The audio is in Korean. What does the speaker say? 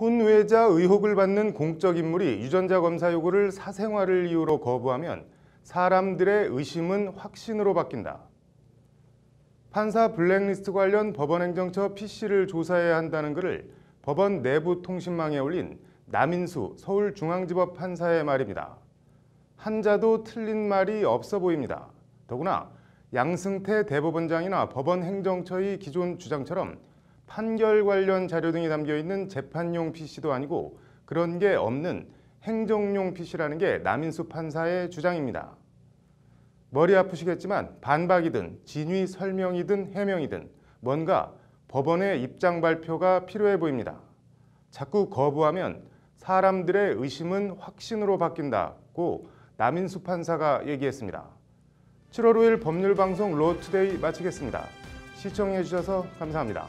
혼외자 의혹을 받는 공적 인물이 유전자 검사 요구를 사생활을 이유로 거부하면 사람들의 의심은 확신으로 바뀐다. 판사 블랙리스트 관련 법원행정처 PC를 조사해야 한다는 글을 법원 내부 통신망에 올린 남인수 서울중앙지법 판사의 말입니다. 한자도 틀린 말이 없어 보입니다. 더구나 양승태 대법원장이나 법원행정처의 기존 주장처럼 판결 관련 자료 등이 담겨 있는 재판용 PC도 아니고 그런 게 없는 행정용 PC라는 게 남인수 판사의 주장입니다. 머리 아프시겠지만 반박이든 진위 설명이든 해명이든 뭔가 법원의 입장 발표가 필요해 보입니다. 자꾸 거부하면 사람들의 의심은 확신으로 바뀐다고 남인수 판사가 얘기했습니다. 7월 5일 법률방송 로투데이 마치겠습니다. 시청해 주셔서 감사합니다.